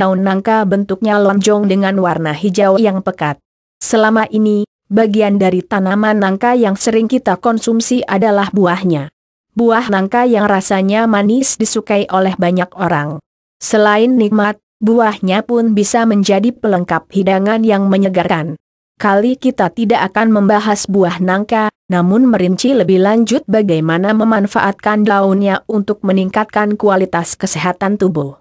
daun nangka bentuknya lonjong dengan warna hijau yang pekat. Selama ini, bagian dari tanaman nangka yang sering kita konsumsi adalah buahnya. Buah nangka yang rasanya manis disukai oleh banyak orang. Selain nikmat, buahnya pun bisa menjadi pelengkap hidangan yang menyegarkan. Kali kita tidak akan membahas buah nangka, namun merinci lebih lanjut bagaimana memanfaatkan daunnya untuk meningkatkan kualitas kesehatan tubuh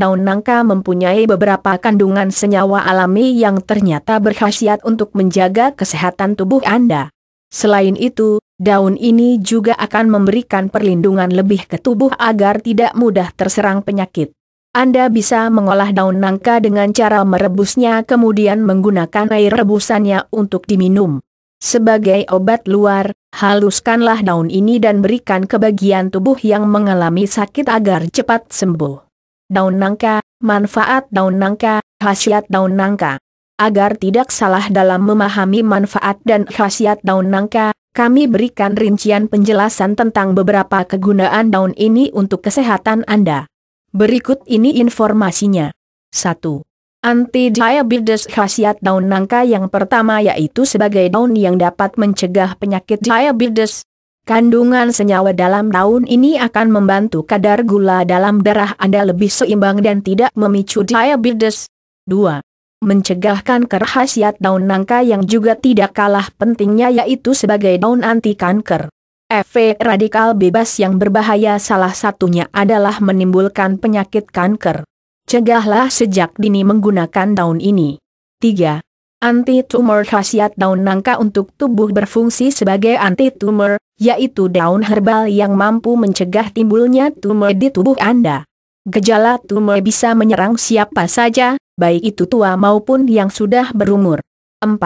daun nangka mempunyai beberapa kandungan senyawa alami yang ternyata berkhasiat untuk menjaga kesehatan tubuh Anda. Selain itu, daun ini juga akan memberikan perlindungan lebih ke tubuh agar tidak mudah terserang penyakit. Anda bisa mengolah daun nangka dengan cara merebusnya kemudian menggunakan air rebusannya untuk diminum. Sebagai obat luar, haluskanlah daun ini dan berikan ke bagian tubuh yang mengalami sakit agar cepat sembuh daun nangka, manfaat daun nangka, khasiat daun nangka. Agar tidak salah dalam memahami manfaat dan khasiat daun nangka, kami berikan rincian penjelasan tentang beberapa kegunaan daun ini untuk kesehatan Anda. Berikut ini informasinya. 1. Anti-diabetes khasiat daun nangka yang pertama yaitu sebagai daun yang dapat mencegah penyakit diabetes, Kandungan senyawa dalam daun ini akan membantu kadar gula dalam darah Anda lebih seimbang dan tidak memicu diabetes. 2. Mencegahkan kerahasiat daun nangka yang juga tidak kalah pentingnya yaitu sebagai daun anti kanker. Efek radikal bebas yang berbahaya salah satunya adalah menimbulkan penyakit kanker. Cegahlah sejak dini menggunakan daun ini. 3. Anti-tumor khasiat daun nangka untuk tubuh berfungsi sebagai anti-tumor, yaitu daun herbal yang mampu mencegah timbulnya tumor di tubuh Anda. Gejala tumor bisa menyerang siapa saja, baik itu tua maupun yang sudah berumur. 4.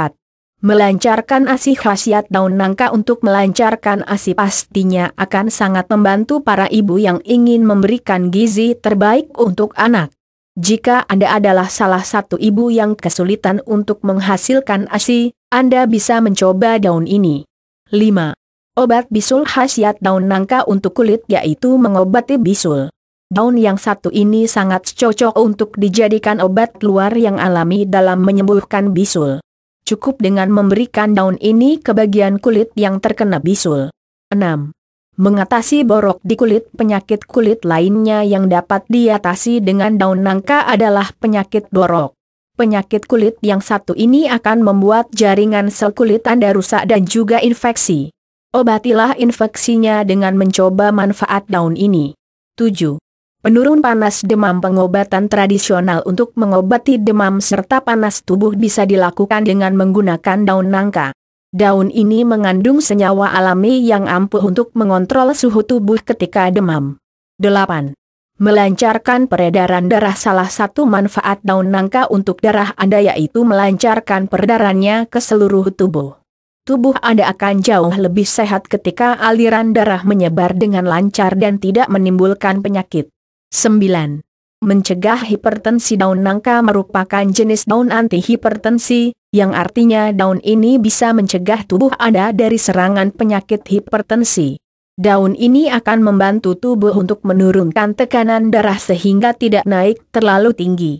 Melancarkan ASI khasiat daun nangka untuk melancarkan ASI pastinya akan sangat membantu para ibu yang ingin memberikan gizi terbaik untuk anak. Jika Anda adalah salah satu ibu yang kesulitan untuk menghasilkan ASI, Anda bisa mencoba daun ini. 5. Obat bisul khasiat daun nangka untuk kulit yaitu mengobati bisul. Daun yang satu ini sangat cocok untuk dijadikan obat luar yang alami dalam menyembuhkan bisul. Cukup dengan memberikan daun ini ke bagian kulit yang terkena bisul. 6. Mengatasi borok di kulit penyakit kulit lainnya yang dapat diatasi dengan daun nangka adalah penyakit borok. Penyakit kulit yang satu ini akan membuat jaringan sel kulit Anda rusak dan juga infeksi. Obatilah infeksinya dengan mencoba manfaat daun ini. 7. Penurun panas demam pengobatan tradisional untuk mengobati demam serta panas tubuh bisa dilakukan dengan menggunakan daun nangka. Daun ini mengandung senyawa alami yang ampuh untuk mengontrol suhu tubuh ketika demam. 8. Melancarkan peredaran darah Salah satu manfaat daun nangka untuk darah Anda yaitu melancarkan peredarannya ke seluruh tubuh. Tubuh Anda akan jauh lebih sehat ketika aliran darah menyebar dengan lancar dan tidak menimbulkan penyakit. 9. Mencegah hipertensi daun nangka merupakan jenis daun antihipertensi, yang artinya daun ini bisa mencegah tubuh Anda dari serangan penyakit hipertensi. Daun ini akan membantu tubuh untuk menurunkan tekanan darah sehingga tidak naik terlalu tinggi.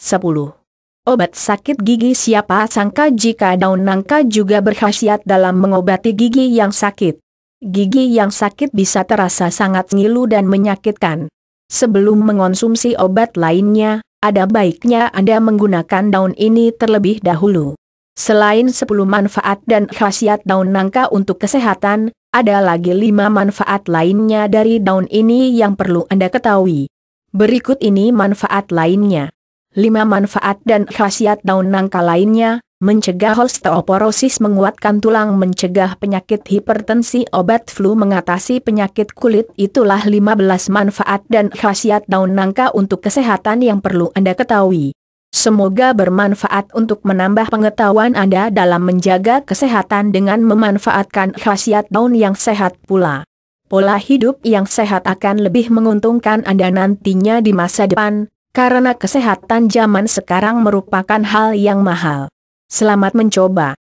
10. Obat sakit gigi siapa sangka jika daun nangka juga berkhasiat dalam mengobati gigi yang sakit. Gigi yang sakit bisa terasa sangat ngilu dan menyakitkan. Sebelum mengonsumsi obat lainnya, ada baiknya Anda menggunakan daun ini terlebih dahulu. Selain 10 manfaat dan khasiat daun nangka untuk kesehatan, ada lagi 5 manfaat lainnya dari daun ini yang perlu Anda ketahui. Berikut ini manfaat lainnya. 5 manfaat dan khasiat daun nangka lainnya, mencegah osteoporosis menguatkan tulang mencegah penyakit hipertensi obat flu mengatasi penyakit kulit itulah 15 manfaat dan khasiat daun nangka untuk kesehatan yang perlu Anda ketahui. Semoga bermanfaat untuk menambah pengetahuan Anda dalam menjaga kesehatan dengan memanfaatkan khasiat daun yang sehat pula. Pola hidup yang sehat akan lebih menguntungkan Anda nantinya di masa depan, karena kesehatan zaman sekarang merupakan hal yang mahal. Selamat mencoba.